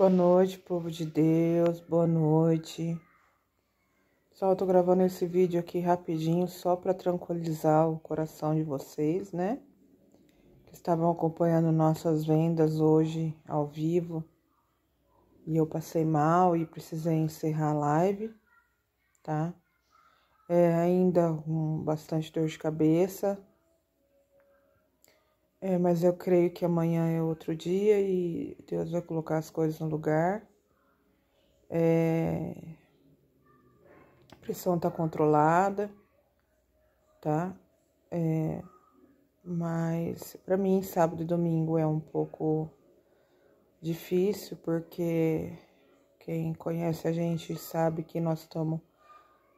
Boa noite, povo de Deus. Boa noite. Só eu tô gravando esse vídeo aqui rapidinho só para tranquilizar o coração de vocês, né? Que estavam acompanhando nossas vendas hoje ao vivo. E eu passei mal e precisei encerrar a live, tá? É ainda com bastante dor de cabeça, é, mas eu creio que amanhã é outro dia e Deus vai colocar as coisas no lugar. É... A pressão está controlada, tá? É... Mas para mim, sábado e domingo é um pouco difícil, porque quem conhece a gente sabe que nós estamos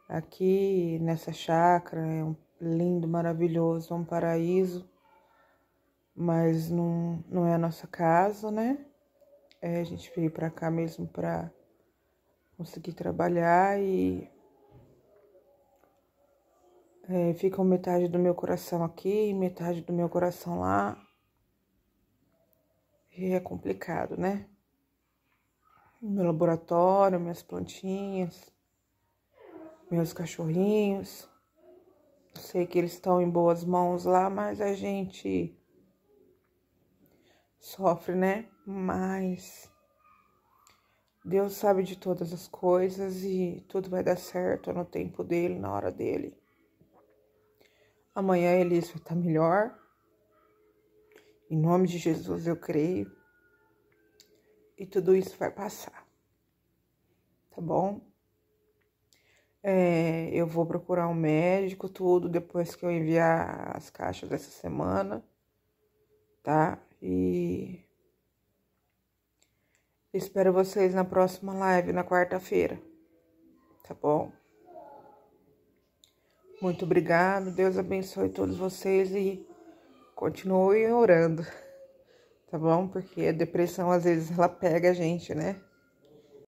aqui nessa chácara, é um lindo, maravilhoso, é um paraíso mas não, não é a nossa casa, né? É, a gente veio para cá mesmo para conseguir trabalhar e é, ficam metade do meu coração aqui e metade do meu coração lá. E é complicado, né? Meu laboratório, minhas plantinhas, meus cachorrinhos. Sei que eles estão em boas mãos lá, mas a gente sofre, né? Mas Deus sabe de todas as coisas e tudo vai dar certo é no tempo dele, na hora dele. Amanhã Elias vai tá estar melhor. Em nome de Jesus eu creio. E tudo isso vai passar. Tá bom? É, eu vou procurar um médico, tudo, depois que eu enviar as caixas dessa semana tá? E espero vocês na próxima live, na quarta-feira, tá bom? Muito obrigado, Deus abençoe todos vocês e continuem orando, tá bom? Porque a depressão às vezes ela pega a gente, né?